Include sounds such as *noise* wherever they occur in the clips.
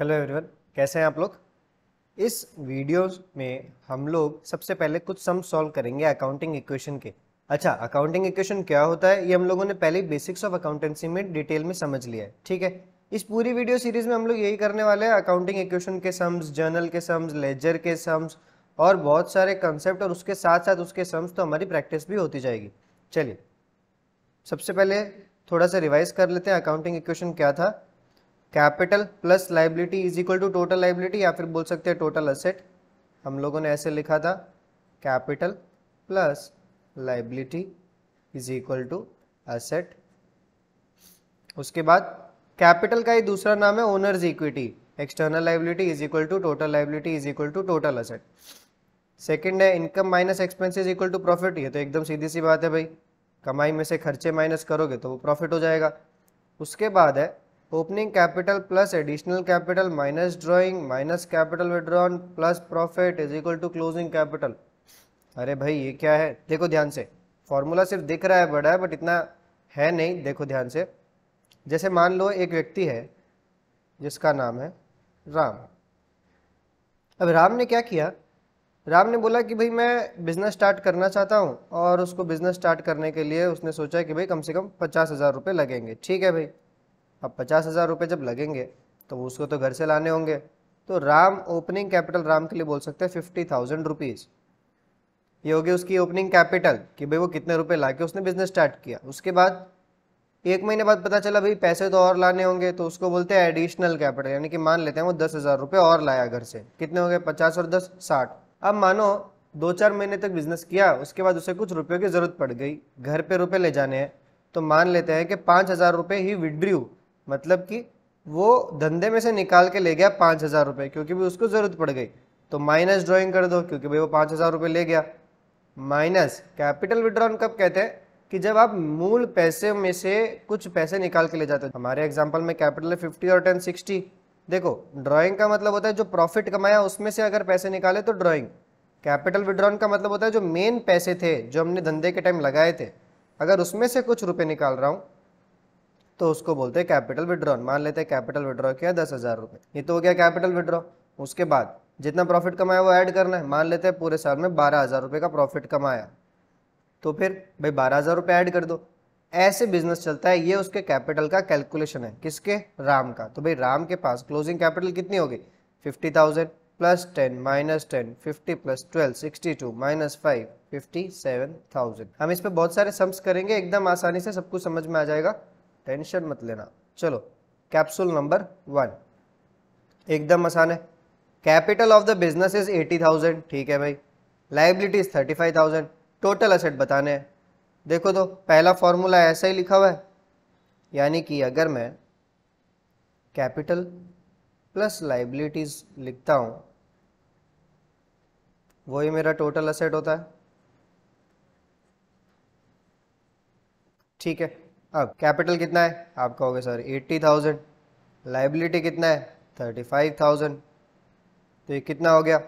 hello everyone कैसे हैं आप लोग इस वीडियोस में हम लोग सबसे पहले कुछ सम सॉल्व करेंगे अकाउंटिंग इक्वेशन के अच्छा अकाउंटिंग इक्वेशन क्या होता है ये हम लोगों ने पहले बेसिक्स ऑफ अकाउंटेंसी में डिटेल में समझ लिया है ठीक है इस पूरी वीडियो सीरीज में हम लोग यही करने वाले हैं अकाउंटिंग इक्वेशन के सम्स जर्नल के सम्स लेजर के सम्स और बहुत सारे कंसेप्ट और उसके साथ साथ उसके सम्स तो हमारी प्रैक्टिस भी होती जाएगी चलिए सबसे पहले थोड़ा सा रिवाइज कर लेते हैं अकाउंटिंग इक्वेशन क्या था capital plus liability is equal to total liability या फिर बोल सकते हैं टोटल असेट हम लोगों ने ऐसे लिखा था capital plus liability is equal to asset उसके बाद कैपिटल का ही दूसरा नाम है owner's equity external liability is equal to total liability is equal to total asset second है income minus expense is equal to profit ये तो एकदम सीधी सी बात है भाई कमाई में से खर्चे माइनस करोगे तो वो प्रॉफिट हो जाएगा उसके बाद है opening capital plus additional capital minus drawing minus capital withdrawn plus profit is equal to closing capital अरे भाई ये क्या है देखो ध्यान से फॉर्मूला सिर्फ दिख रहा है बड़ा है बट इतना है नहीं देखो ध्यान से जैसे मान लो एक व्यक्ति है जिसका नाम है राम अब राम ने क्या किया राम ने बोला कि भाई मैं बिज़नेस स्टार्ट करना चाहता हूँ और उसको बिज़नेस स्टार्ट करने के लिए उसने सोचा कि भाई कम से कम पचास हज़ार रुपये लगेंगे ठीक है भाई अब पचास हज़ार रुपये जब लगेंगे तो उसको तो घर से लाने होंगे तो राम ओपनिंग कैपिटल राम के लिए बोल सकते हैं फिफ्टी थाउजेंड रुपीज़ ये होगी उसकी ओपनिंग कैपिटल कि भाई वो कितने रुपए ला के उसने बिजनेस स्टार्ट किया उसके बाद एक महीने बाद पता चला भाई पैसे तो और लाने होंगे तो उसको बोलते हैं एडिशनल कैपिटल यानी कि मान लेते हैं वो दस हज़ार रुपये और लाया घर से कितने हो गए पचास और दस साठ अब मानो दो चार महीने तक बिजनेस किया उसके बाद उसे कुछ रुपयों की ज़रूरत पड़ गई घर पे रुपये ले जाने हैं तो मान लेते हैं कि पाँच हज़ार रुपये ही विड्रू मतलब कि वो धंधे में से निकाल के ले गया पाँच हज़ार रुपये क्योंकि भी उसको ज़रूरत पड़ गई तो माइनस ड्राइंग कर दो क्योंकि भाई वो पाँच हज़ार रुपये ले गया माइनस कैपिटल विड्रॉन कब कहते हैं कि जब आप मूल पैसे में से कुछ पैसे निकाल के ले जाते हो हमारे एग्जाम्पल में कैपिटल है फिफ्टी और टेन सिक्सटी देखो ड्राइंग का मतलब होता है जो प्रॉफिट कमाया उसमें से अगर पैसे निकाले तो ड्राइंग कैपिटल विड्रॉन का मतलब होता है जो मेन पैसे थे जो हमने धंधे के टाइम लगाए थे अगर उसमें से कुछ रुपए निकाल रहा हूँ तो उसको बोलते हैं कैपिटल विड्रॉ मान लेते हैं कैपिटल विड्रॉ किया दस हज़ार रुपये ये तो हो गया कैपिटल विड्रॉ उसके बाद जितना प्रॉफिट कमाया वो ऐड करना है मान लेते हैं पूरे साल में बारह हज़ार रुपये का प्रॉफिट कमाया तो फिर भाई बारह हज़ार रुपये ऐड कर दो ऐसे बिजनेस चलता है ये उसके कैपिटल का कैलकुलेशन है किसके राम का तो भाई राम के पास क्लोजिंग कैपिटल कितनी होगी fifty thousand plus ten minus ten fifty plus twelve sixty two minus five fifty seven thousand हम इस पर बहुत सारे सम्स करेंगे एकदम आसानी से सब कुछ समझ में आ जाएगा टेंशन मत लेना चलो कैप्सूल नंबर वन एकदम आसान है capital of the business is eighty thousand ठीक है भाई liabilities thirty five thousand total asset बताने हैं देखो तो पहला फॉर्मूला ऐसा ही लिखा हुआ है यानी कि अगर मैं कैपिटल प्लस लाइबिलिटीज लिखता हूँ वही मेरा टोटल असेट होता है ठीक है अब कैपिटल कितना है आप कहोगे सर एट्टी थाउजेंड लाइबिलिटी कितना है थर्टी फाइव थाउजेंड तो ये कितना हो गया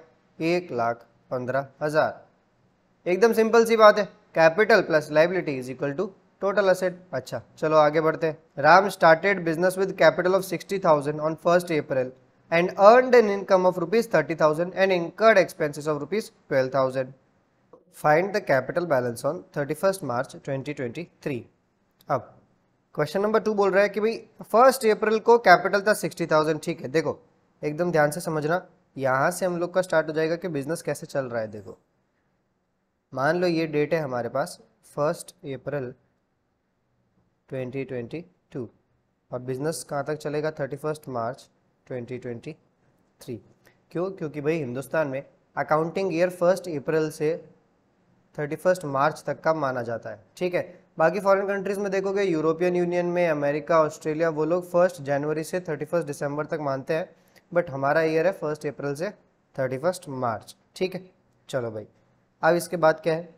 एक लाख पंद्रह हज़ार एकदम सिंपल सी बात है capital plus liability is equal to total asset अच्छा चलो आगे बढ़ते हैं Ram started business with capital of sixty thousand on first April and earned an income of rupees thirty thousand and incurred expenses of rupees twelve thousand find the capital balance on thirty first March twenty twenty three अब question number two बोल रहा है कि भाई first April को capital था sixty thousand ठीक है देखो एकदम ध्यान से समझना यहाँ से हम लोग का स्टार्ट हो जाएगा कि बिजनेस कैसे चल रहा है देखो मान लो ये डेट है हमारे पास फर्स्ट अप्रैल ट्वेंटी और बिजनेस कहाँ तक चलेगा थर्टी मार्च ट्वेंटी क्यों क्योंकि भाई हिंदुस्तान में अकाउंटिंग ईयर फर्स्ट अप्रैल से थर्टी फर्स्ट मार्च तक का माना जाता है ठीक है बाकी फॉरेन कंट्रीज़ में देखोगे यूरोपियन यूनियन में अमेरिका ऑस्ट्रेलिया वो लोग फर्स्ट जनवरी से थर्टी फर्स्ट दिसंबर तक मानते हैं बट हमारा ईयर है फर्स्ट अप्रैल से थर्टी फर्स्ट मार्च ठीक है चलो भाई अब इसके बाद क्या है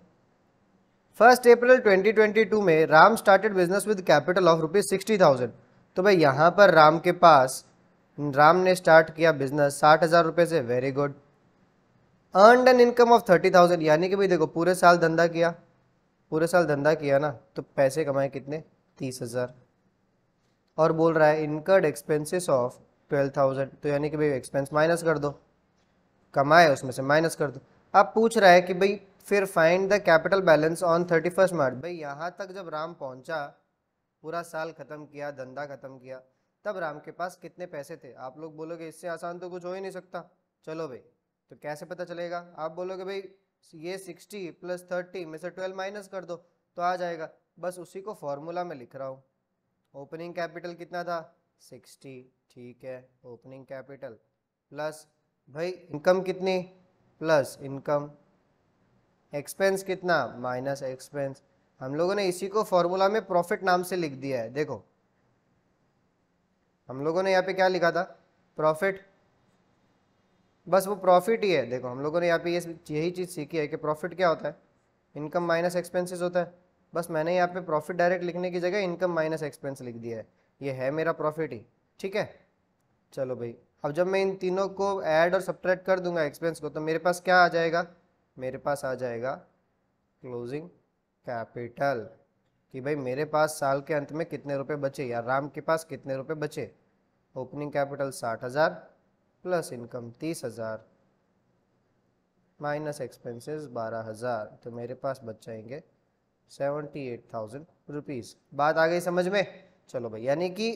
फर्स्ट अप्रैल 2022 में Ram started business with capital of rupees sixty thousand तो भाई यहाँ पर राम के पास राम ने स्टार्ट किया बिजनेस साठ हज़ार रुपये से very good earned an income of thirty thousand यानी कि भाई देखो पूरे साल धंधा किया पूरे साल धंधा किया ना तो पैसे कमाए कितने तीस हज़ार और बोल रहा है incurred expenses of twelve thousand तो यानी कि भाई एक्सपेंस माइनस कर दो कमाए उसमें से माइनस कर दो अब पूछ रहा है कि भाई फिर find the capital balance on thirty first March भाई यहाँ तक जब राम पहुँचा पूरा साल ख़त्म किया धंधा ख़त्म किया तब राम के पास कितने पैसे थे आप लोग बोलोगे इससे आसान तो कुछ हो ही नहीं सकता चलो भाई तो कैसे पता चलेगा आप बोलोगे भाई ये सिक्सटी प्लस थर्टी में से ट्वेल्व माइनस कर दो तो आ जाएगा बस उसी को फॉर्मूला में लिख रहा हूँ ओपनिंग कैपिटल कितना था सिक्सटी ठीक है ओपनिंग कैपिटल प्लस भाई इनकम कितनी प्लस इनकम एक्सपेंस कितना माइनस एक्सपेंस हम लोगों ने इसी को फॉर्मूला में प्रॉफिट नाम से लिख दिया है देखो हम लोगों ने यहाँ पे क्या लिखा था प्रॉफिट बस वो प्रॉफिट ही है देखो हम लोगों ने यहाँ पे ये यही चीज़ सीखी है कि प्रॉफिट क्या होता है इनकम माइनस एक्सपेंसेस होता है बस मैंने यहाँ पे प्रॉफिट डायरेक्ट लिखने की जगह इनकम माइनस एक्सपेंस लिख दिया है ये है मेरा प्रॉफिट ही ठीक है चलो भाई अब जब मैं इन तीनों को ऐड और सब्ट्रैक्ट कर दूंगा एक्सपेंस को तो मेरे पास क्या आ जाएगा मेरे पास आ जाएगा क्लोजिंग कैपिटल कि भाई मेरे पास साल के अंत में कितने रुपए बचे या राम के पास कितने रुपए बचे ओपनिंग कैपिटल साठ हज़ार प्लस इनकम तीस हज़ार माइनस एक्सपेंसेस बारह हज़ार तो मेरे पास बच जाएंगे सेवेंटी एट थाउजेंड रुपीज़ बात आ गई समझ में चलो भाई यानी कि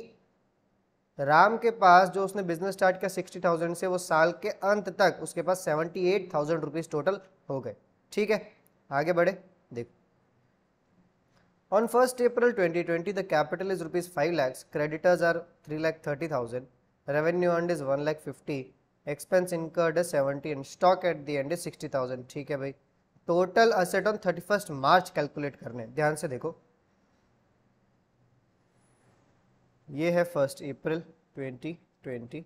राम के पास जो उसने बिजनेस स्टार्ट किया सिक्सटी थाउजेंड से वो साल के अंत तक उसके पास seventy eight thousand rupees total हो गए ठीक है आगे बढ़े देखो on first April twenty twenty the capital is rupees five lakhs creditors are three lakh thirty thousand revenue and is one lakh fifty expense incurred है seventy and stock at the end is sixty thousand ठीक है भाई total asset on thirty first March calculate करने ध्यान से देखो ये है फर्स्ट अप्रैल ट्वेंटी ट्वेंटी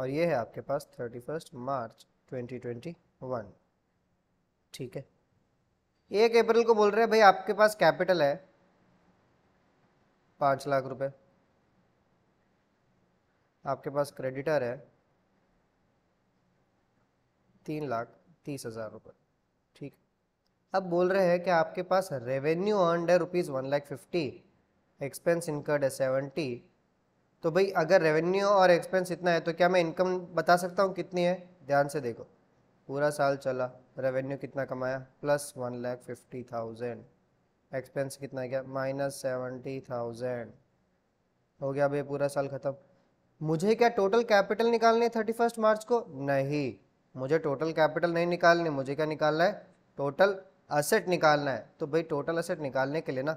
और ये है आपके पास thirty first March twenty twenty one ठीक है एक अप्रैल को बोल रहे हैं भाई आपके पास कैपिटल है पाँच लाख रुपए आपके पास क्रेडिटर है तीन लाख तीस हज़ार रुपये ठीक अब बोल रहे हैं कि आपके पास रेवेन्यू अर्नड है rupees one lakh fifty expense incurred है सेवेंटी तो भाई अगर रेवेन्यू और एक्सपेंस इतना है तो क्या मैं इनकम बता सकता हूँ कितनी है ध्यान से देखो पूरा साल चला रेवेन्यू कितना कमाया plus one lakh fifty thousand expense कितना गया माइनस सेवेंटी थाउजेंड हो गया अब ये पूरा साल ख़त्म मुझे क्या टोटल कैपिटल निकालनी है थर्टी फर्स्ट मार्च को नहीं मुझे टोटल कैपिटल नहीं निकालनी मुझे क्या निकालना है टोटल असेट निकालना है तो भाई टोटल असेट निकालने के लिए ना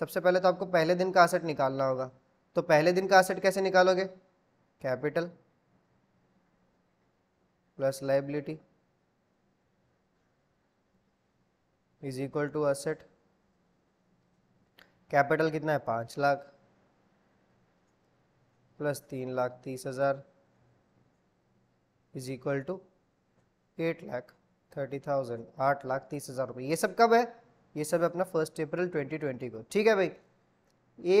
सबसे पहले तो आपको पहले दिन का असेट निकालना होगा तो पहले दिन का असेट कैसे निकालोगे capital plus liability is equal to asset capital कितना है पाँच लाख प्लस तीन लाख तीस हज़ार is equal to eight lakh thirty thousand आठ लाख तीस हज़ार रुपये ये सब कब है ये सब है अपना फर्स्ट अप्रैल ट्वेंटी ट्वेंटी को ठीक है भाई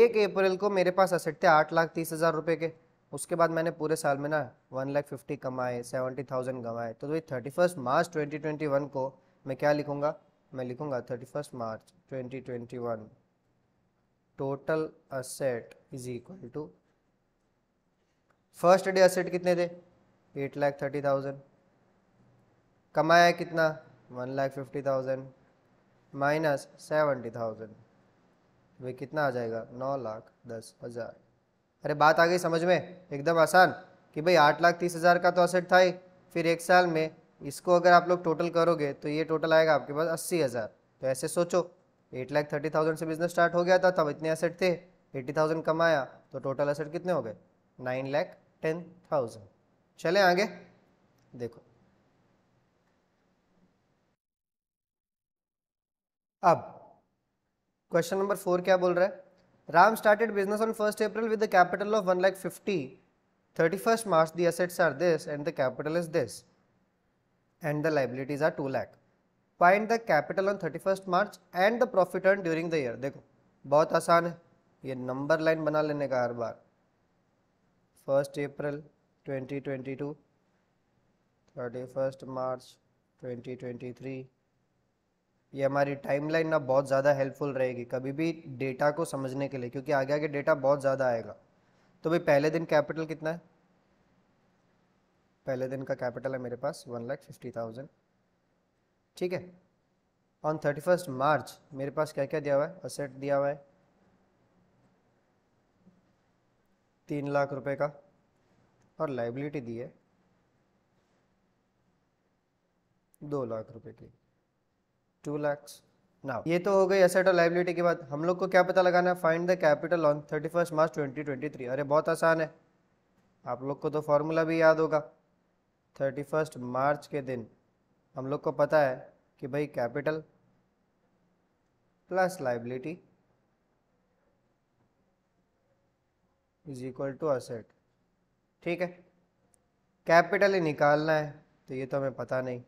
एक अप्रैल को मेरे पास असेट थे आठ लाख तीस हज़ार रुपये के उसके बाद मैंने पूरे साल में ना वन लाख फिफ्टी कमाए सेवेंटी थाउजेंड कमाए तो भाई thirty first March twenty twenty one को मैं क्या लिखूँगा मैं लिखूँगा thirty first March twenty twenty one total asset is equal to first day asset कितने थे एट लाख थर्टी थाउजेंड कमाया कितना one lakh fifty thousand minus seventy thousand भाई कितना आ जाएगा नौ लाख दस हज़ार अरे बात आ गई समझ में एकदम आसान कि भाई आठ लाख तीस हज़ार का तो असेट था ही फिर एक साल में इसको अगर आप लोग टोटल करोगे तो ये टोटल आएगा आपके पास अस्सी हज़ार तो ऐसे सोचो एट लाख थर्टी थाउजेंड से बिजनेस स्टार्ट हो गया था तब इतने एसेट थे एट्टी थाउजेंड कमाया तो टोटल एसेट कितने हो गए नाइन लाख टेन थाउजेंड चले आगे देखो अब क्वेश्चन नंबर फोर क्या बोल रहा है Ram started business on first April with the capital of one lakh fifty thirty first March the assets are this and the capital is this and the liabilities are two lakh find the capital on thirty first March and the profit earn during the year देखो बहुत आसान है ये number line बना लेने का हर बार first April 2022 31 मार्च 2023 ये हमारी टाइमलाइन ना बहुत ज़्यादा हेल्पफुल रहेगी कभी भी डेटा को समझने के लिए क्योंकि आगे आगे डेटा बहुत ज़्यादा आएगा तो भाई पहले दिन कैपिटल कितना है पहले दिन का कैपिटल है मेरे पास वन लाख फिफ्टी थाउजेंड ठीक है ऑन थर्टी फर्स्ट मार्च मेरे पास क्या क्या दिया हुआ है असेट दिया हुआ है तीन लाख रुपए का और लाइबिलिटी दी है दो लाख रुपए की टू लैक्स ना ये तो हो गई असेट और लाइबिलिटी के बाद हम लोग को क्या पता लगाना है find the capital on thirty first March twenty twenty three अरे बहुत आसान है आप लोग को तो फॉर्मूला भी याद होगा थर्टी फर्स्ट मार्च के दिन हम लोग को पता है कि भाई capital plus liability is equal to asset ठीक है कैपिटल ही निकालना है तो ये तो हमें पता नहीं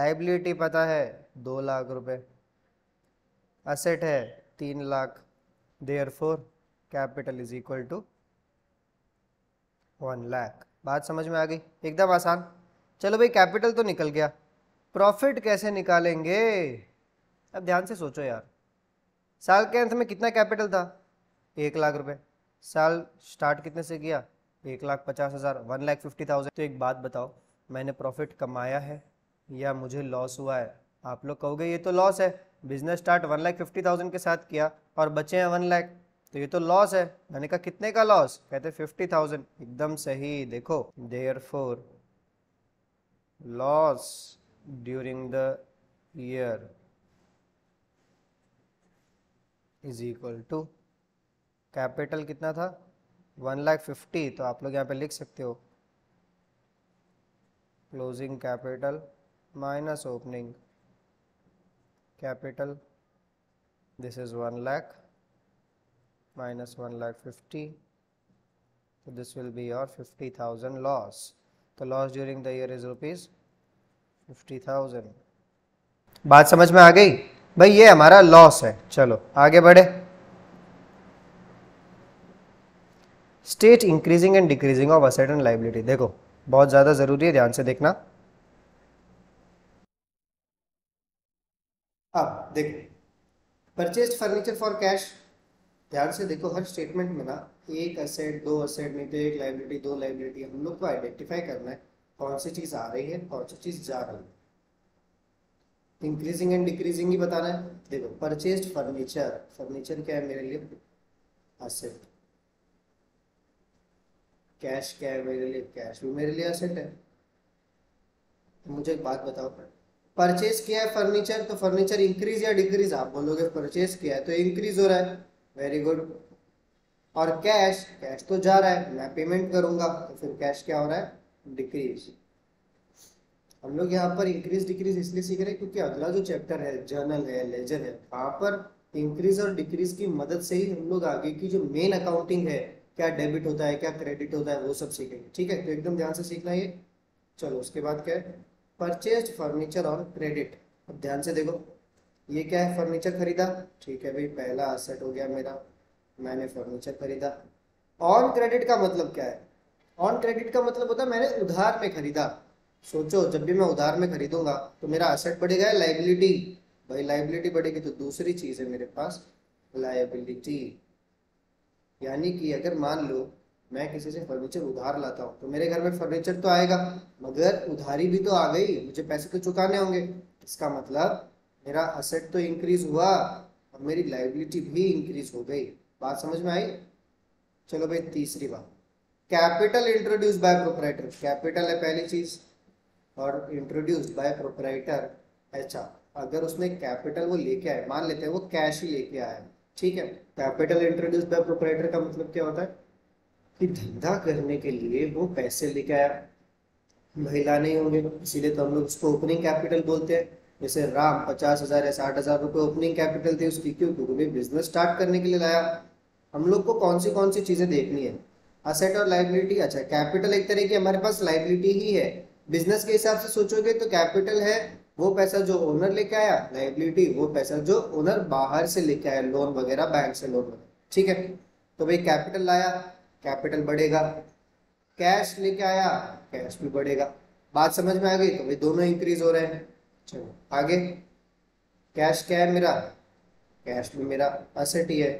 लाइबिलिटी पता है दो लाख रुपए असेट है तीन lakh therefore capital is equal to one lakh बात समझ में आ गई एकदम आसान चलो भाई कैपिटल तो निकल गया प्रॉफिट कैसे निकालेंगे अब ध्यान से सोचो यार साल के अंत में कितना कैपिटल था एक लाख रुपए साल स्टार्ट कितने से किया एक लाख पचास हज़ार वन लाख फिफ्टी थाउजेंड तो एक बात बताओ मैंने प्रॉफिट कमाया है या मुझे लॉस हुआ है आप लोग कहोगे ये तो लॉस है business start one lakh fifty thousand के साथ किया और बचे हैं वन लाख तो ये तो लॉस है मैंने कहा कितने का लॉस कहते फिफ्टी थाउजेंड एकदम सही देखो therefore loss during the year is equal to capital कितना था वन लाख फिफ्टी तो आप लोग यहाँ पे लिख सकते हो closing capital minus opening capital this is one lakh minus one lakh fifty तो this will be your fifty thousand loss तो loss during the year is rupees fifty thousand बात समझ में आ गई भाई ये हमारा लॉस है चलो आगे बढ़े state increasing and decreasing of asset and liability देखो बहुत ज़्यादा ज़रूरी है ध्यान से देखना अब देखो परचेज फर्नीचर फॉर कैश ध्यान से देखो हर स्टेटमेंट में ना एक असेट दो असेट नहीं तो एक लाइबिलिटी दो लाइबिलिटी हम लोग को आइडेंटिफाई करना है कौन सी चीज आ रही है कौन सी चीज जा रही है इंक्रीजिंग एंड डिक्रीजिंग ही बताना है देखो परचेज फर्नीचर फर्नीचर क्या है मेरे लिए असेट कैश क्या है मेरे लिए कैश भी मेरे लिए असेट है तो मुझे एक बात बताओ परचेज किया है फर्नीचर तो फर्नीचर इंक्रीज या डिक्रीज आप बोलोगे परचेज किया है तो इंक्रीज हो रहा है वेरी गुड और कैश कैश तो जा रहा है मैं पेमेंट करूंगा तो फिर कैश क्या हो रहा है डिक्रीज हम लोग यहाँ पर इंक्रीज डिक्रीज इसलिए सीख रहे हैं क्योंकि अगला जो चैप्टर है जर्नल है लेजर है वहां पर इंक्रीज और डिक्रीज की मदद से ही हम लोग आगे की जो मेन अकाउंटिंग है क्या डेबिट होता है क्या क्रेडिट होता है वो सब सीखेंगे ठीक है तो एकदम ध्यान से सीखना ये चलो उसके बाद क्या है परचेज फर्नीचर और क्रेडिट अब ध्यान से देखो ये क्या है फर्नीचर खरीदा ठीक है भाई पहला असेट हो गया मेरा मैंने फर्नीचर खरीदा ऑन क्रेडिट का मतलब क्या है ऑन क्रेडिट का मतलब होता है मैंने उधार में खरीदा सोचो जब भी मैं उधार में खरीदूंगा तो मेरा असेट बढ़ेगा लाइबिलिटी भाई लाइबिलिटी बढ़ेगी तो दूसरी चीज़ है मेरे पास लाइबिलिटी यानी कि अगर मान लो मैं किसी से फर्नीचर उधार लाता हूँ तो मेरे घर में फर्नीचर तो आएगा मगर उधारी भी तो आ गई मुझे पैसे तो चुकाने होंगे इसका मतलब मेरा असेट तो इंक्रीज हुआ और मेरी लाइबिलिटी भी इंक्रीज हो गई बात समझ में आई चलो भाई तीसरी बात capital introduce by proprietor capital है पहली चीज और इंट्रोड्यूस बाय प्रोपराइटर अच्छा अगर उसने कैपिटल वो लेके आए मान लेते हैं वो कैश ही लेके आया ठीक है कैपिटल इंट्रोड्यूस बाय प्रोपराइटर का मतलब क्या होता है कि धंधा करने के लिए वो पैसे लेके आया महिला नहीं होंगे इसीलिए तो हम लोग उसको ओपनिंग कैपिटल बोलते हैं जैसे राम पचास हजार या साठ हजार रुपये ओपनिंग कैपिटल थी उसकी क्यों क्योंकि बिजनेस स्टार्ट करने के लिए लाया हम लोग को कौन सी कौन सी चीजें देखनी है असेट और लाइबिलिटी अच्छा कैपिटल एक तरह की हमारे पास लाइबिलिटी ही है बिजनेस के हिसाब से सोचोगे तो कैपिटल है वो पैसा जो ओनर लेके आया लाइबिलिटी वो पैसा जो ओनर बाहर से लेके आया लोन वगैरह बैंक से लोन वगैरह ठीक है तो भाई कैपिटल लाया कैपिटल बढ़ेगा कैश लेके आया कैश भी बढ़ेगा बात समझ में आ गई तो भाई दोनों इंक्रीज हो रहे हैं चलो आगे कैश क्या है मेरा कैश भी मेरा असेट ही है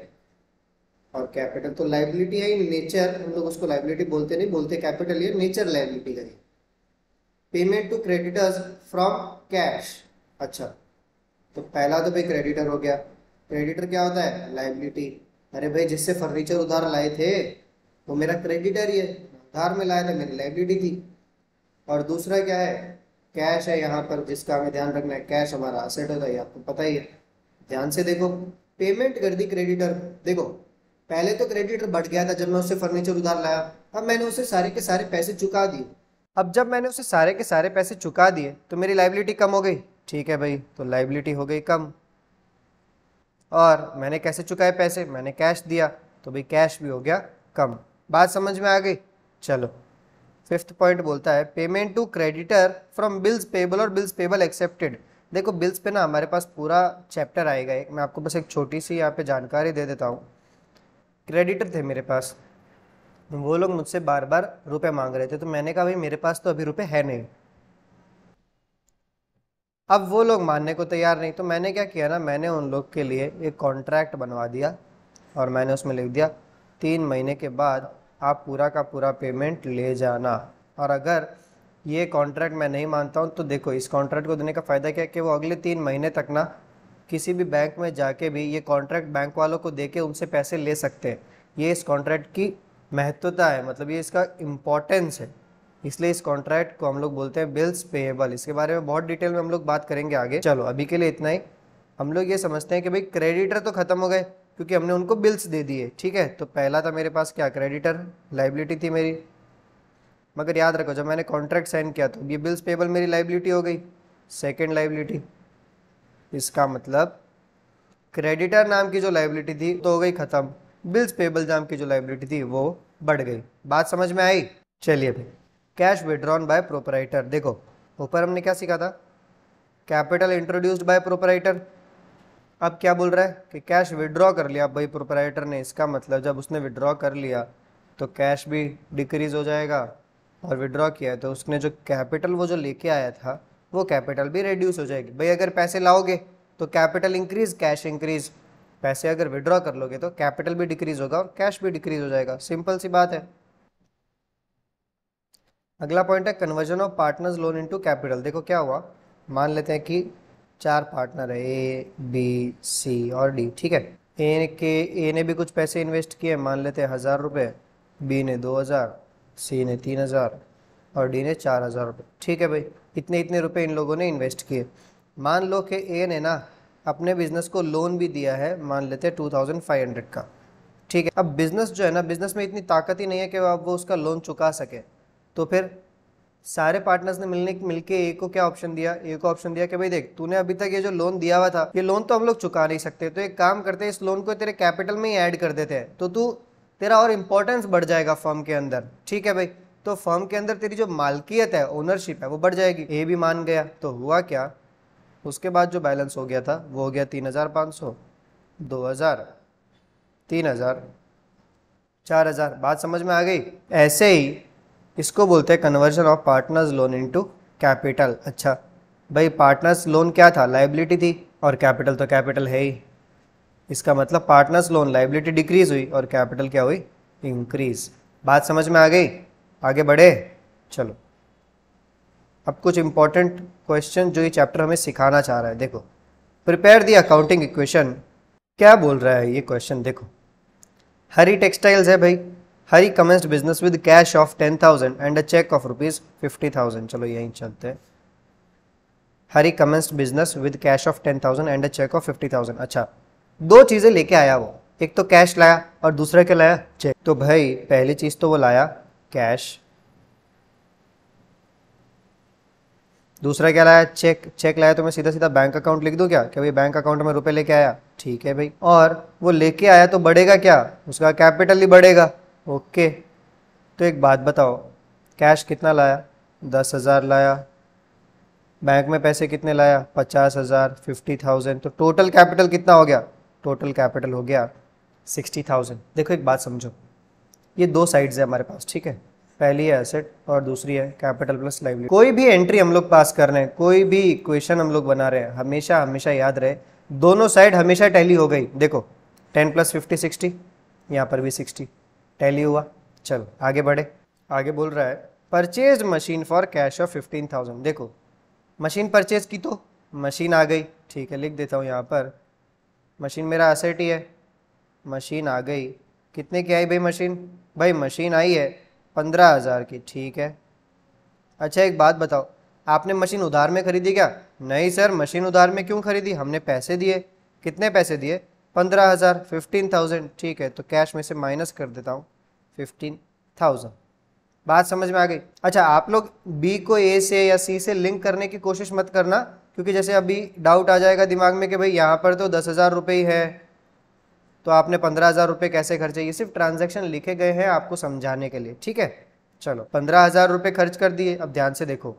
और कैपिटल तो लाइबिलिटी है नेचर हम लोग उसको लाइबिलिटी बोलते नहीं बोलते कैपिटल ये नेचर लाइबिलिटी है payment to creditors from cash अच्छा तो पहला तो भाई क्रेडिटर हो गया क्रेडिटर क्या होता है लाइबिलिटी अरे भाई जिससे फर्नीचर उधार लाए थे वो मेरा क्रेडिटर ही है उधार में लाया था मेरी लाइबिलिटी थी और दूसरा क्या है कैश है यहाँ पर जिसका हमें ध्यान रखना है कैश हमारा असेट होता है आपको पता ही है ध्यान से देखो पेमेंट कर दी क्रेडिटर देखो पहले तो क्रेडिटर बढ़ गया था जब मैं उससे फर्नीचर उधार लाया अब मैंने उसे सारे के सारे पैसे चुका दिए अब जब मैंने उसे सारे के सारे पैसे चुका दिए तो मेरी लाइबिलिटी कम हो गई ठीक है भाई तो लाइबिलिटी हो गई कम और मैंने कैसे चुकाए पैसे मैंने कैश दिया तो भाई कैश भी हो गया कम बात समझ में आ गई चलो फिफ्थ पॉइंट बोलता है payment to creditor from bills payable और बिल्स पेबल एक्सेप्टेड देखो बिल्स पे ना हमारे पास पूरा चैप्टर आएगा एक मैं आपको बस एक छोटी सी यहाँ पे जानकारी दे देता हूँ क्रेडिटर थे मेरे पास वो लोग मुझसे बार बार रुपए मांग रहे थे तो मैंने कहा भाई मेरे पास तो अभी रुपए है नहीं अब वो लोग मानने को तैयार नहीं तो मैंने क्या किया ना मैंने उन लोग के लिए एक कॉन्ट्रैक्ट बनवा दिया और मैंने उसमें लिख दिया तीन महीने के बाद आप पूरा का पूरा पेमेंट ले जाना और अगर ये कॉन्ट्रैक्ट मैं नहीं मानता हूँ तो देखो इस कॉन्ट्रैक्ट को देने का फ़ायदा क्या है कि वो अगले तीन महीने तक ना किसी भी बैंक में जाके भी ये कॉन्ट्रैक्ट बैंक वालों को दे के उनसे पैसे ले सकते हैं ये इस कॉन्ट्रैक्ट की महत्वता है मतलब ये इसका इम्पोर्टेंस है इसलिए इस कॉन्ट्रैक्ट को हम लोग बोलते हैं बिल्स पेएबल इसके बारे में बहुत डिटेल में हम लोग बात करेंगे आगे चलो अभी के लिए इतना ही हम लोग ये समझते हैं कि भाई क्रेडिटर तो खत्म हो गए क्योंकि हमने उनको बिल्स दे दिए ठीक है तो पहला था मेरे पास क्या क्रेडिटर लाइबिलिटी थी मेरी मगर याद रखो जब मैंने कॉन्ट्रैक्ट साइन किया तो ये बिल्स पेएबल मेरी लाइबिलिटी हो गई सेकेंड लाइबिलिटी इसका मतलब क्रेडिटर नाम की जो लाइबिलिटी थी तो हो गई ख़त्म बिल्स पेबल नाम की जो लाइबिलिटी थी वो बढ़ गई बात समझ में आई चलिए भाई कैश विड्रॉन बाय प्रोपराइटर देखो ऊपर हमने क्या सीखा था कैपिटल इंट्रोड्यूस्ड बाय प्रोपराइटर अब क्या बोल रहा है कि कैश विड्रॉ कर लिया भाई प्रोपराइटर ने इसका मतलब जब उसने विड्रॉ कर लिया तो कैश भी डिक्रीज हो जाएगा और विड्रॉ किया तो उसने जो कैपिटल वो जो लेके आया था वो कैपिटल भी रिड्यूस हो जाएगी भाई अगर पैसे लाओगे तो कैपिटल इंक्रीज कैश इंक्रीज पैसे अगर विड्रॉ कर लोगे तो कैपिटल भी डिक्रीज होगा और कैश भी डिक्रीज हो जाएगा सिंपल सी बात है अगला पॉइंट है conversion of partners loan into capital देखो क्या हुआ मान लेते हैं कि चार पार्टनर है ए बी सी और डी ठीक है ए के ए ने भी कुछ पैसे इन्वेस्ट किए मान लेते हैं हज़ार रुपये बी ने दो हज़ार सी ने तीन हज़ार और डी ने चार हज़ार रुपये ठीक है भाई इतने इतने रुपए इन लोगों ने इन्वेस्ट किए मान लो कि ए ने ना अपने बिजनेस को लोन भी दिया है मान लेते हैं टू थाउजेंड फाइव हंड्रेड का ठीक है अब बिजनेस जो है ना बिजनेस में इतनी ताकत ही नहीं है कि आप वो उसका लोन चुका सके तो फिर सारे पार्टनर्स ने मिलने मिलके ए को क्या ऑप्शन दिया ए को ऑप्शन दिया कि भाई देख तूने अभी तक ये जो लोन दिया हुआ था ये लोन तो हम लोग चुका नहीं सकते तो एक काम करते हैं इस लोन को तेरे कैपिटल में ही ऐड कर देते हैं तो तू तेरा और इम्पोर्टेंस बढ़ जाएगा फर्म के अंदर ठीक है भाई तो फर्म के अंदर तेरी जो मालकियत है ओनरशिप है वो बढ़ जाएगी ए भी मान गया तो हुआ क्या उसके बाद जो बैलेंस हो गया था वो हो गया तीन हज़ार पाँच सौ दो हज़ार तीन हज़ार चार हज़ार बात समझ में आ गई ऐसे ही इसको बोलते हैं conversion of partners loan into capital अच्छा भाई पार्टनर्स लोन क्या था लाइबिलिटी थी और कैपिटल तो कैपिटल है ही इसका मतलब पार्टनर्स लोन लाइबिलिटी डिक्रीज हुई और कैपिटल क्या हुई इंक्रीज बात समझ में आ गई आगे बढ़े चलो अब कुछ इंपॉर्टेंट क्वेश्चन जो ये चैप्टर हमें सिखाना चाह रहा है देखो प्रिपेयर दी अकाउंटिंग इक्वेशन क्या बोल रहा है ये क्वेश्चन देखो हरी टेक्सटाइल्स है भाई Hari commenced business with cash of ten thousand and a cheque of rupees fifty thousand चलो यहीं चलते हैं Hari commenced business with cash of ten thousand and a cheque of fifty thousand अच्छा दो चीज़ें लेके आया वो एक तो कैश लाया और दूसरा क्या लाया चेक तो भाई पहली चीज़ तो वो लाया कैश दूसरा क्या लाया चेक चेक लाया तो मैं सीधा सीधा बैंक अकाउंट लिख दूं क्या क्या भाई बैंक अकाउंट में रुपए लेके आया ठीक है भाई और वो लेके आया तो बढ़ेगा क्या उसका कैपिटल ही बढ़ेगा ओके तो एक बात बताओ कैश कितना लाया दस हज़ार लाया बैंक में पैसे कितने लाया पचास हज़ार फिफ्टी थाउजेंड तो टोटल कैपिटल कितना हो गया टोटल कैपिटल हो गया सिक्सटी थाउजेंड देखो एक बात समझो ये दो साइड्स है हमारे पास ठीक है पहली है एसेट और दूसरी है कैपिटल प्लस लाइवली कोई भी एंट्री हम लोग पास कर रहे हैं कोई भी इक्वेशन हम लोग बना रहे हैं हमेशा हमेशा याद रहे दोनों साइड हमेशा टैली हो गई देखो टेन प्लस फिफ्टी सिक्सटी यहाँ पर भी सिक्सटी टैली हुआ चलो आगे बढ़े आगे बोल रहा है purchase machine for cash of fifteen thousand देखो मशीन परचेज की तो मशीन आ गई ठीक है लिख देता हूँ यहाँ पर मशीन मेरा एसेट ही है मशीन आ गई कितने की आई भाई मशीन भाई मशीन आई है पंद्रह हज़ार की ठीक है अच्छा एक बात बताओ आपने मशीन उधार में खरीदी क्या नहीं सर मशीन उधार में क्यों खरीदी हमने पैसे दिए कितने पैसे दिए पंद्रह हज़ार फिफ्टीन थाउजेंड ठीक है तो कैश में से माइनस कर देता हूँ फिफ्टीन थाउजेंड बात समझ में आ गई अच्छा आप लोग बी को ए से या सी से लिंक करने की कोशिश मत करना क्योंकि जैसे अभी डाउट आ जाएगा दिमाग में कि भाई यहाँ पर तो दस हज़ार रुपये ही है तो आपने पंद्रह हज़ार रुपये कैसे खर्चे ये सिर्फ ट्रांजेक्शन लिखे गए हैं आपको समझाने के लिए ठीक है चलो पंद्रह हज़ार रुपये खर्च कर दिए अब ध्यान से देखो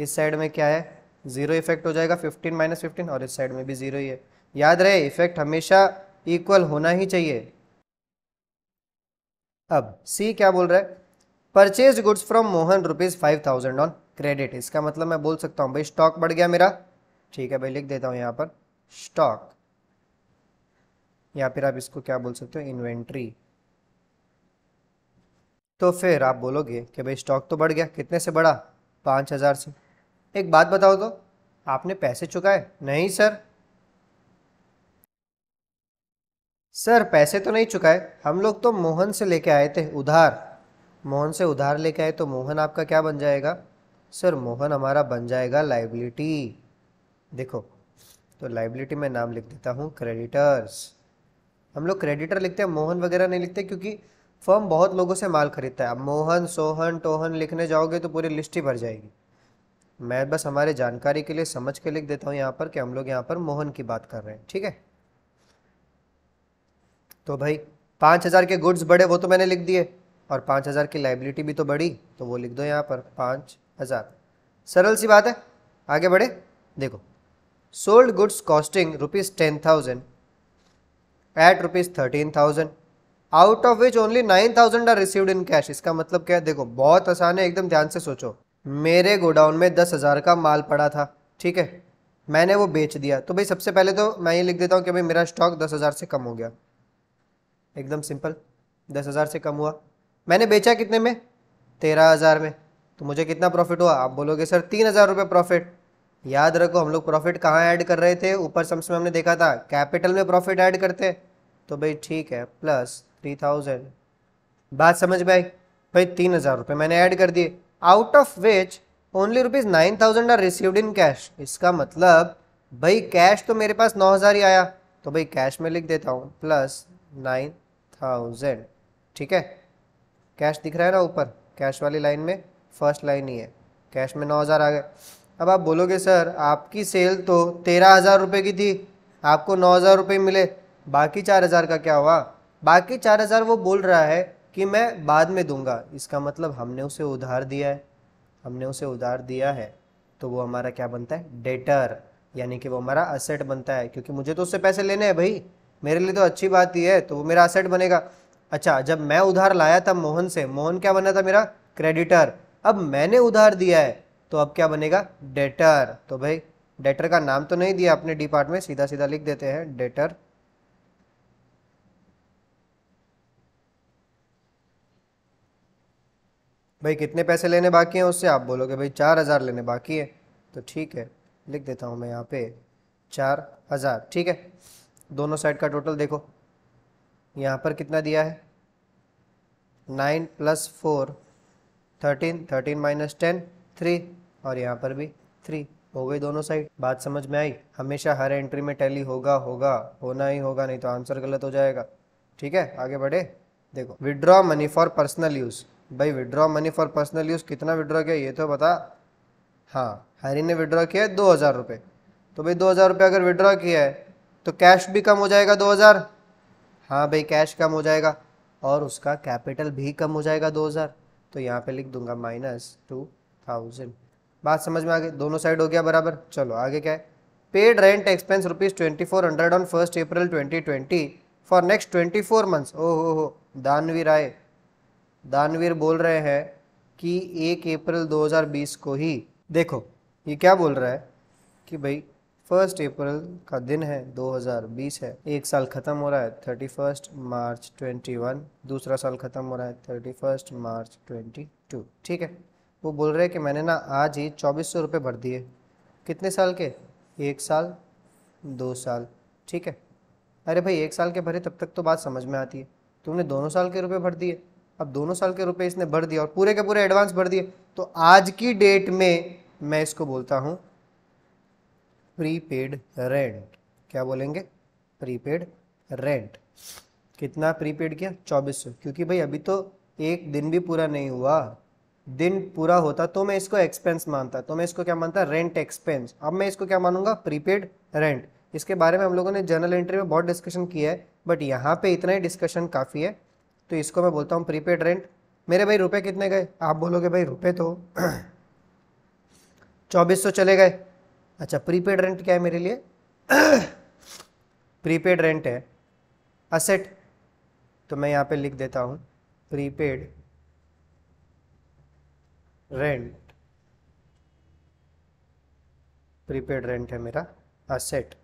इस साइड में क्या है ज़ीरो इफेक्ट हो जाएगा फिफ्टीन माइनस फिफ्टीन और इस साइड में भी ज़ीरो ही है याद रहे इफेक्ट हमेशा इक्वल होना ही चाहिए अब सी क्या बोल रहा है purchase goods from Mohan rupees five thousand on credit इसका मतलब मैं बोल सकता हूँ भाई स्टॉक बढ़ गया मेरा ठीक है भाई लिख देता हूँ यहाँ पर स्टॉक या फिर आप इसको क्या बोल सकते हो इन्वेंट्री तो फिर आप बोलोगे कि भाई स्टॉक तो बढ़ गया कितने से बढ़ा पाँच हज़ार से एक बात बताओ तो आपने पैसे चुकाए नहीं सर सर पैसे तो नहीं चुकाए हम लोग तो मोहन से लेके आए थे उधार मोहन से उधार लेके आए तो मोहन आपका क्या बन जाएगा सर मोहन हमारा बन जाएगा लाइबिलिटी देखो तो लाइबिलिटी में नाम लिख देता हूँ क्रेडिटर्स हम लोग क्रेडिटर लिखते हैं मोहन वगैरह नहीं लिखते क्योंकि फर्म बहुत लोगों से माल खरीदता है अब मोहन सोहन टोहन लिखने जाओगे तो पूरी लिस्ट ही भर जाएगी मैं बस हमारे जानकारी के लिए समझ के लिख देता हूँ यहाँ पर कि हम लोग यहाँ पर मोहन की बात कर रहे हैं ठीक है तो भाई पाँच हज़ार के गुड्स बढ़े वो तो मैंने लिख दिए और पाँच हज़ार की लाइबिलिटी भी तो बढ़ी तो वो लिख दो यहाँ पर पाँच हज़ार सरल सी बात है आगे बढ़े देखो sold goods costing rupees ten thousand at rupees thirteen thousand out of which only nine thousand are received in cash इसका मतलब क्या है देखो बहुत आसान है एकदम ध्यान से सोचो मेरे गोडाउन में दस हज़ार का माल पड़ा था ठीक है मैंने वो बेच दिया तो भाई सबसे पहले तो मैं ये लिख देता हूँ कि भाई मेरा स्टॉक दस हज़ार से कम हो गया एकदम सिंपल दस हज़ार से कम हुआ मैंने बेचा कितने में तेरह हज़ार में तो मुझे कितना प्रॉफिट हुआ आप बोलोगे सर तीन हज़ार रुपये प्रॉफिट याद रखो हम लोग प्रॉफिट कहाँ ऐड कर रहे थे ऊपर सम्स में हमने देखा था कैपिटल में प्रॉफिट ऐड करते तो भाई ठीक है प्लस थ्री थाउजेंड बात समझ भाई भाई तीन हज़ार रुपये मैंने ऐड कर दिए out of which only rupees nine thousand are received in cash इसका मतलब भाई कैश तो मेरे पास नौ हज़ार ही आया तो भाई कैश में लिख देता हूँ प्लस नाइन थाउजेंड ठीक है कैश दिख रहा है ना ऊपर कैश वाली लाइन में फर्स्ट लाइन ही है कैश में नौ हज़ार आ गए अब आप बोलोगे सर आपकी सेल तो तेरह हज़ार रुपये की थी आपको नौ हज़ार रुपये मिले बाकी चार हज़ार का क्या हुआ बाकी चार हज़ार वो बोल रहा है कि मैं बाद में दूंगा इसका मतलब हमने उसे उधार दिया है हमने उसे उधार दिया है तो वो हमारा क्या बनता है डेटर यानी कि वो हमारा असेट बनता है क्योंकि मुझे तो उससे पैसे लेने हैं भाई मेरे लिए तो अच्छी बात ही है तो वो मेरा असेट बनेगा अच्छा जब मैं उधार लाया था मोहन से मोहन क्या बना था मेरा क्रेडिटर अब मैंने उधार दिया है तो अब क्या बनेगा डेटर तो भाई डेटर का नाम तो नहीं दिया अपने डिपार्टमेंट में सीधा सीधा लिख देते हैं डेटर भाई कितने पैसे लेने बाकी हैं उससे आप बोलोगे भाई चार हज़ार लेने बाकी है तो ठीक है लिख देता हूँ मैं यहाँ पे चार हज़ार ठीक है दोनों साइड का टोटल देखो यहाँ पर कितना दिया है nine plus four thirteen thirteen minus ten three और यहाँ पर भी थ्री हो गई दोनों साइड बात समझ में आई हमेशा हर एंट्री में टैली होगा होगा होना ही होगा नहीं तो आंसर गलत हो जाएगा ठीक है आगे बढ़े देखो withdraw money for personal use भाई withdraw money for personal use कितना विड्रॉ किया ये तो बता हाँ हरी ने विड्रॉ किया है दो हज़ार रुपये तो भाई दो हज़ार रुपये अगर विड्रॉ किया है तो कैश भी कम हो जाएगा दो हज़ार हाँ भाई कैश कम हो जाएगा और उसका कैपिटल भी कम हो जाएगा दो हज़ार तो यहाँ पे लिख दूंगा माइनस टू थाउजेंड बात समझ में आ गई दोनों साइड हो गया बराबर चलो आगे क्या है paid rent expense rupees twenty four hundred on first April twenty twenty for next twenty four months ओ हो हो दानवीर आए दानवीर बोल रहे हैं कि एक अप्रैल 2020 को ही देखो ये क्या बोल रहा है कि भाई फर्स्ट अप्रैल का दिन है 2020 है एक साल ख़त्म हो रहा है थर्टी फर्स्ट मार्च 21 दूसरा साल ख़त्म हो रहा है थर्टी फर्स्ट मार्च 22 ठीक है वो बोल रहे हैं कि मैंने ना आज ही चौबीस सौ रुपये भर दिए कितने साल के एक साल दो साल ठीक है अरे भाई एक साल के भरे तब तक तो बात समझ में आती है तुमने दोनों साल के रुपए भर दिए अब दोनों साल के रुपए इसने भर दिया और पूरे के पूरे एडवांस भर दिए तो आज की डेट में मैं इसको बोलता हूँ प्रीपेड रेंट क्या बोलेंगे प्रीपेड रेंट कितना प्रीपेड किया चौबीस सौ क्योंकि भाई अभी तो एक दिन भी पूरा नहीं हुआ दिन पूरा होता तो मैं इसको एक्सपेंस मानता तो मैं इसको क्या मानता रेंट एक्सपेंस अब मैं इसको क्या मानूंगा प्रीपेड रेंट इसके बारे में हम लोगों ने जर्नल एंट्री में बहुत डिस्कशन किया है बट यहाँ पे इतना ही डिस्कशन काफ़ी है तो इसको मैं बोलता हूँ प्रीपेड रेंट मेरे भाई रुपए कितने गए आप बोलोगे भाई रुपए तो *clears throat* चौबीस सौ चले गए अच्छा प्रीपेड रेंट क्या है मेरे लिए प्रीपेड *clears throat* रेंट है असेट तो मैं यहाँ पे लिख देता हूँ प्रीपेड रेंट प्रीपेड रेंट है मेरा असेट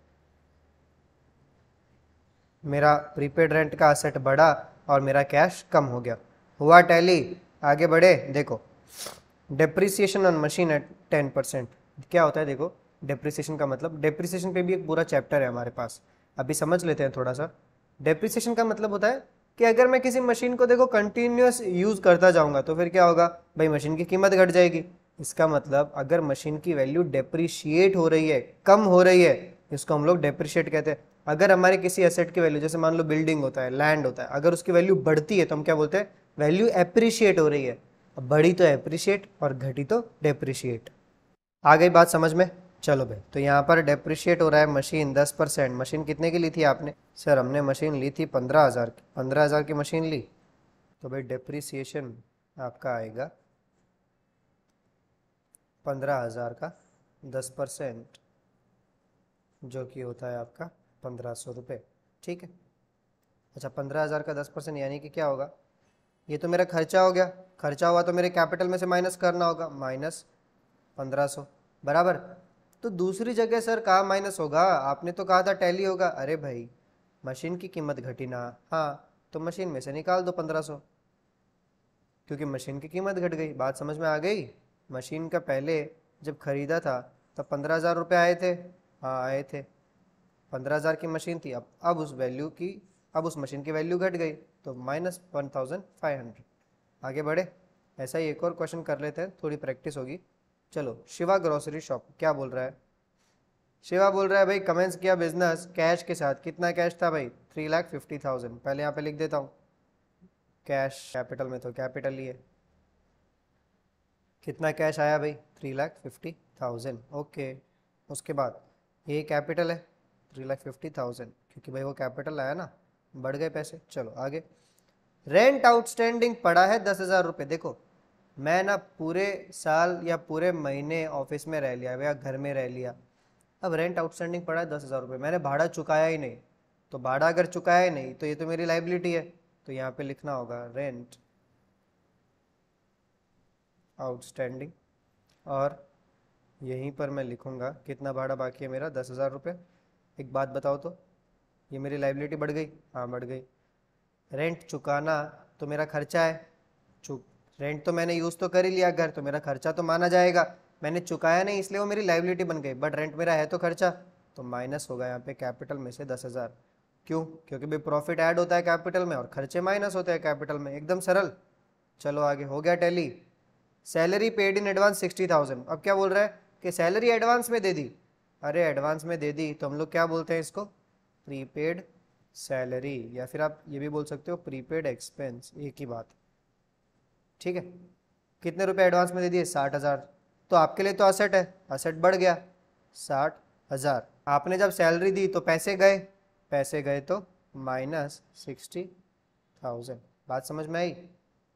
मेरा प्रीपेड रेंट का असेट बढ़ा और मेरा कैश कम हो गया हुआ टैली आगे बढ़े देखो depreciation on machine at ten percent क्या होता है देखो डिप्रिसिएशन का मतलब डिप्रिसिएशन पे भी एक पूरा चैप्टर है हमारे पास अभी समझ लेते हैं थोड़ा सा डिप्रिसिएशन का मतलब होता है कि अगर मैं किसी मशीन को देखो कंटिन्यूस यूज़ करता जाऊँगा तो फिर क्या होगा भाई मशीन की कीमत घट जाएगी इसका मतलब अगर मशीन की वैल्यू डेप्रिशिएट हो रही है कम हो रही है इसको हम लोग डेप्रिशिएट कहते हैं अगर हमारे किसी एसेट की वैल्यू जैसे मान लो बिल्डिंग होता है लैंड होता है अगर उसकी वैल्यू बढ़ती है तो हम क्या बोलते हैं वैल्यू एप्रिशिएट हो रही है बढ़ी तो एप्रिशिएट और घटी तो डेप्रिशिएट आ गई बात समझ में चलो भाई तो यहाँ पर डेप्रिशिएट हो रहा है मशीन दस परसेंट मशीन कितने की ली थी आपने सर हमने मशीन ली थी पंद्रह हज़ार की पंद्रह हज़ार की मशीन ली तो भाई डेप्रिसिएशन आपका आएगा पंद्रह हज़ार का दस परसेंट जो कि होता है आपका पंद्रह सौ रुपये ठीक है अच्छा पंद्रह हज़ार का दस परसेंट यानी कि क्या होगा ये तो मेरा खर्चा हो गया खर्चा हुआ तो मेरे कैपिटल में से माइनस करना होगा माइनस पंद्रह सौ बराबर तो दूसरी जगह सर कहाँ माइनस होगा आपने तो कहा था टैली होगा अरे भाई मशीन की कीमत घटी ना हाँ तो मशीन में से निकाल दो पंद्रह सौ क्योंकि मशीन की कीमत घट गई बात समझ में आ गई मशीन का पहले जब खरीदा था तब पंद्रह हज़ार रुपये आए थे हाँ आए थे पंद्रह हज़ार की मशीन थी अब अब उस वैल्यू की अब उस मशीन की वैल्यू घट गई तो minus one thousand five hundred आगे बढ़े ऐसा ही एक और क्वेश्चन कर लेते हैं थोड़ी प्रैक्टिस होगी चलो शिवा ग्रोसरी शॉप क्या बोल रहा है शिवा बोल रहा है भाई कमेंस किया बिजनेस कैश के साथ कितना कैश था भाई थ्री लाख फिफ्टी थाउजेंड पहले यहाँ पे लिख देता हूँ कैश कैपिटल में तो कैपिटल ही है कितना कैश आया भाई three lakh fifty thousand okay उसके बाद ये कैपिटल है थ्री लाख फिफ्टी थाउजेंड क्योंकि भाई वो कैपिटल आया ना बढ़ गए पैसे चलो आगे रेंट आउटस्टैंडिंग पड़ा है दस हज़ार रुपये देखो मैं ना पूरे साल या पूरे महीने ऑफिस में रह लिया या घर में रह लिया अब रेंट आउटस्टैंडिंग पड़ा है दस हज़ार रुपये मैंने भाड़ा चुकाया ही नहीं तो भाड़ा अगर चुकाया ही नहीं तो ये तो मेरी लाइबिलिटी है तो यहाँ पे लिखना होगा रेंट आउटस्टैंडिंग और यहीं पर मैं लिखूँगा कितना भाड़ा बाकी है मेरा दस हज़ार रुपये एक बात बताओ तो ये मेरी लाइबिलिटी बढ़ गई हाँ बढ़ गई रेंट चुकाना तो मेरा खर्चा है चुक रेंट तो मैंने यूज़ तो कर ही लिया घर तो मेरा खर्चा तो माना जाएगा मैंने चुकाया नहीं इसलिए वो मेरी लाइबिलिटी बन गई बट रेंट मेरा है तो खर्चा तो माइनस होगा यहाँ पे कैपिटल में से दस हज़ार क्यों क्योंकि भाई प्रॉफिट ऐड होता है कैपिटल में और खर्चे माइनस होते हैं कैपिटल में एकदम सरल चलो आगे हो गया tally salary paid in advance sixty thousand अब क्या बोल रहा है कि सैलरी एडवांस में दे दी अरे एडवांस में दे दी तो हम लोग क्या बोलते हैं इसको प्रीपेड सैलरी या फिर आप ये भी बोल सकते हो प्रीपेड एक्सपेंस एक ही बात ठीक है कितने रुपए एडवांस में दे दिए साठ हज़ार तो आपके लिए तो असठ है असठ बढ़ गया साठ हज़ार आपने जब सैलरी दी तो पैसे गए पैसे गए तो माइनस सिक्सटी थाउजेंड बात समझ में आई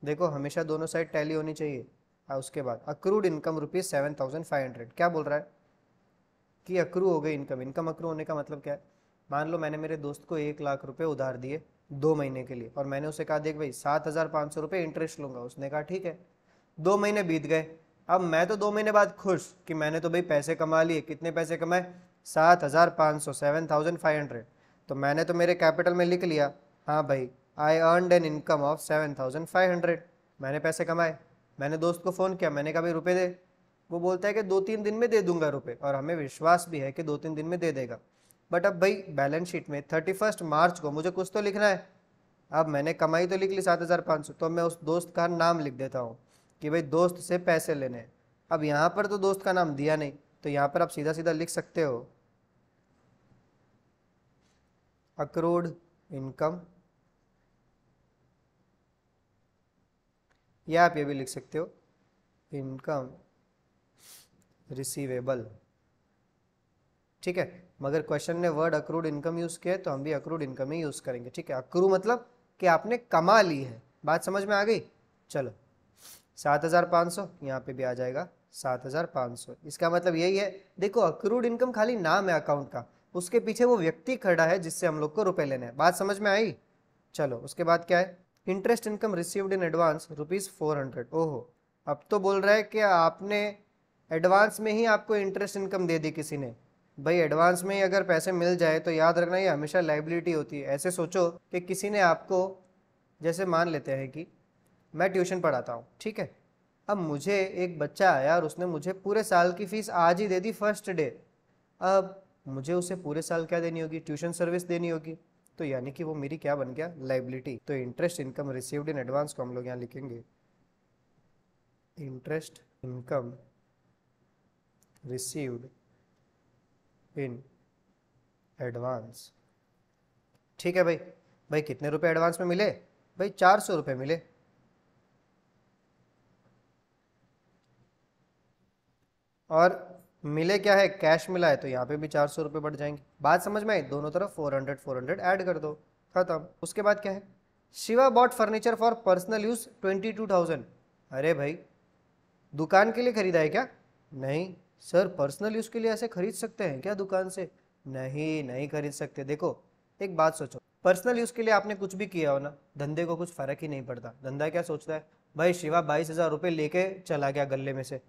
देखो हमेशा दोनों साइड टैली होनी चाहिए और उसके बाद accrued income rupees seven thousand five hundred क्या बोल रहा है कि अक्रू हो गई इनकम इनकम अक्रू होने का मतलब क्या है मान लो मैंने मेरे दोस्त को एक लाख रुपये उधार दिए दो महीने के लिए और मैंने उसे कहा देख भाई सात हज़ार पाँच सौ रुपये इंटरेस्ट लूँगा उसने कहा ठीक है दो महीने बीत गए अब मैं तो दो महीने बाद खुश कि मैंने तो भाई पैसे कमा लिए कितने पैसे कमाए सात हज़ार पाँच सौ सेवन थाउजेंड फाइव हंड्रेड तो मैंने तो मेरे कैपिटल में लिख लिया हाँ भाई I earned an income of seven thousand five hundred मैंने पैसे कमाए मैंने दोस्त को फ़ोन किया मैंने कहा भाई रुपये दे वो बोलता है कि दो तीन दिन में दे दूंगा रुपये और हमें विश्वास भी है कि दो तीन दिन में दे देगा बट अब भाई बैलेंस शीट में थर्टी फर्स्ट मार्च को मुझे कुछ तो लिखना है अब मैंने कमाई तो लिख ली सात हज़ार पाँच सौ तो मैं उस दोस्त का नाम लिख देता हूँ कि भाई दोस्त से पैसे लेने अब यहाँ पर तो दोस्त का नाम दिया नहीं तो यहाँ पर आप सीधा सीधा लिख सकते हो अक्रूड इनकम या आप ये भी लिख सकते हो इनकम रिसीवेबल ठीक है मगर क्वेश्चन ने वर्ड अक्रूड इनकम यूज़ किया है तो हम भी अक्रूड इनकम ही यूज़ करेंगे ठीक है अक्रू मतलब कि आपने कमा ली है बात समझ में आ गई चलो सात हज़ार पाँच सौ यहाँ पे भी आ जाएगा सात हज़ार पाँच सौ इसका मतलब यही है देखो अक्रूड इनकम खाली नाम है अकाउंट का उसके पीछे वो व्यक्ति खड़ा है जिससे हम लोग को रुपए लेने हैं बात समझ में आई चलो उसके बाद क्या है interest income received in advance rupees four hundred ओहो अब तो बोल रहा है कि आपने एडवांस में ही आपको इंटरेस्ट इनकम दे दी किसी ने भाई एडवांस में ही अगर पैसे मिल जाए तो याद रखना ये हमेशा लाइबिलिटी होती है ऐसे सोचो कि किसी ने आपको जैसे मान लेते हैं कि मैं ट्यूशन पढ़ाता हूँ ठीक है अब मुझे एक बच्चा आया और उसने मुझे पूरे साल की फ़ीस आज ही दे दी फर्स्ट डे अब मुझे उसे पूरे साल क्या देनी होगी ट्यूशन सर्विस देनी होगी तो यानी कि वो मेरी क्या बन गया लाइबिलिटी तो interest income received in advance को हम लोग यहाँ लिखेंगे interest income received in advance ठीक है भाई भाई कितने रुपए एडवांस में मिले भाई चार सौ रुपये मिले और मिले क्या है कैश मिला है तो यहाँ पे भी चार सौ रुपये बढ़ जाएंगे बात समझ में आई दोनों तरफ four hundred four hundred add कर दो खत्म उसके बाद क्या है Shiva bought furniture for personal use twenty two thousand अरे भाई दुकान के लिए खरीदा है क्या नहीं सर पर्सनल यूज़ के लिए ऐसे खरीद सकते हैं क्या दुकान से नहीं नहीं खरीद सकते देखो एक बात सोचो पर्सनल यूज़ के लिए आपने कुछ भी किया हो ना धंधे को कुछ फ़र्क ही नहीं पड़ता धंधा क्या सोचता है भाई शिवा बाईस हज़ार रुपये लेके चला गया गले में से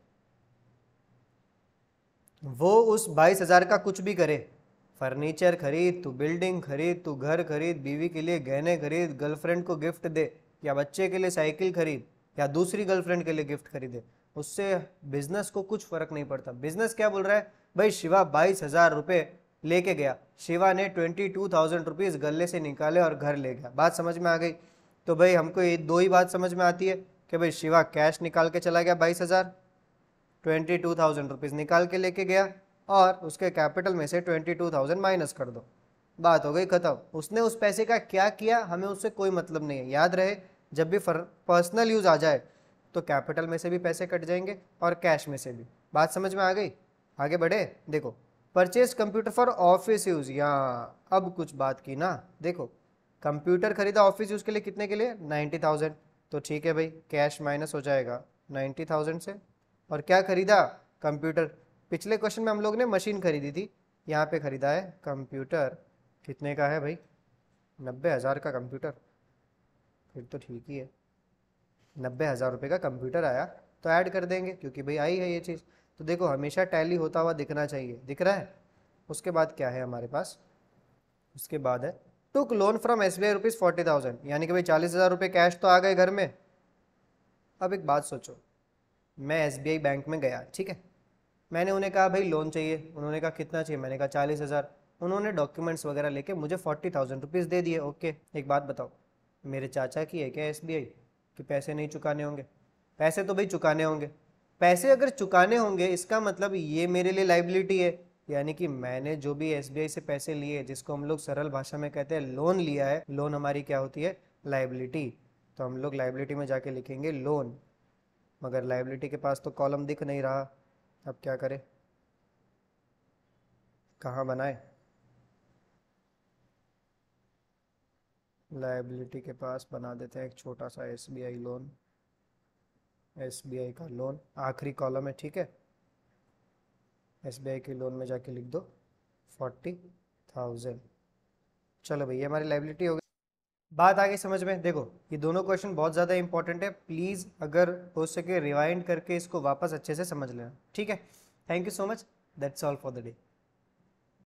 वो उस बाईस हज़ार का कुछ भी करे फर्नीचर खरीद तू बिल्डिंग खरीद तू घर खरीद बीवी के लिए गहने खरीद गर्लफ्रेंड को गिफ्ट दे या बच्चे के लिए साइकिल खरीद या दूसरी गर्लफ्रेंड के लिए गिफ्ट खरीदे उससे बिजनेस को कुछ फर्क नहीं पड़ता बिजनेस क्या बोल रहा है भाई शिवा बाईस हजार रुपये लेके गया शिवा ने ट्वेंटी टू थाउजेंड रुपीज़ गले से निकाले और घर ले गया बात समझ में आ गई तो भाई हमको ये दो ही बात समझ में आती है कि भाई शिवा कैश निकाल के चला गया बाईस हज़ार ट्वेंटी टू थाउजेंड रुपीज़ निकाल के लेके गया और उसके कैपिटल में से ट्वेंटी टू थाउजेंड माइनस कर दो बात हो गई ख़त्म उसने उस पैसे का क्या किया हमें उससे कोई मतलब नहीं है याद रहे जब भी पर्सनल यूज़ आ जाए तो कैपिटल में से भी पैसे कट जाएंगे और कैश में से भी बात समझ में आ गई आगे बढ़े देखो purchase computer for office use यहाँ अब कुछ बात की ना देखो कंप्यूटर खरीदा ऑफिस यूज के लिए कितने के लिए नाइन्टी थाउजेंड तो ठीक है भाई कैश माइनस हो जाएगा नाइन्टी थाउजेंड से और क्या खरीदा कंप्यूटर पिछले क्वेश्चन में हम लोग ने मशीन खरीदी थी यहाँ पे खरीदा है कंप्यूटर कितने का है भाई नब्बे हज़ार का कंप्यूटर फिर तो ठीक ही है नब्बे हज़ार रुपये का कंप्यूटर आया तो ऐड कर देंगे क्योंकि भाई आई है ये चीज़ तो देखो हमेशा टैली होता हुआ दिखना चाहिए दिख रहा है उसके बाद क्या है हमारे पास उसके बाद है took loan from S B I rupees forty thousand यानी कि भाई चालीस हज़ार रुपये कैश तो आ गए घर में अब एक बात सोचो मैं एस बी आई बैंक में गया ठीक है मैंने उन्हें कहा भाई लोन चाहिए उन्होंने कहा कितना चाहिए मैंने कहा चालीस हज़ार उन्होंने डॉक्यूमेंट्स वगैरह लेके मुझे फोर्टी थाउजेंड रुपीज़ दे दिए ओके एक बात बताओ मेरे चाचा की है क्या एस बी आई कि पैसे नहीं चुकाने होंगे पैसे तो भाई चुकाने होंगे पैसे अगर चुकाने होंगे इसका मतलब ये मेरे लिए लाइबिलिटी है यानी कि मैंने जो भी एस से पैसे लिए जिसको हम लोग सरल भाषा में कहते हैं लोन लिया है लोन हमारी क्या होती है लाइबिलिटी तो हम लोग लाइबिलिटी में जाके लिखेंगे लोन मगर लाइबिलिटी के पास तो कॉलम दिख नहीं रहा अब क्या करें कहाँ बनाए लाइबिलिटी के पास बना देते हैं एक छोटा सा S B I loan S B I का लोन आखिरी कॉलम है ठीक है एस बी आई के लोन में जाके लिख दो फोर्टी थाउजेंड चलो भैया हमारी लाइबिलिटी हो गई बात आगे समझ में देखो ये दोनों क्वेश्चन बहुत ज़्यादा इंपॉर्टेंट है प्लीज़ अगर हो सके रिवाइंड करके इसको वापस अच्छे से समझ लेना ठीक है thank you so much that's all for the day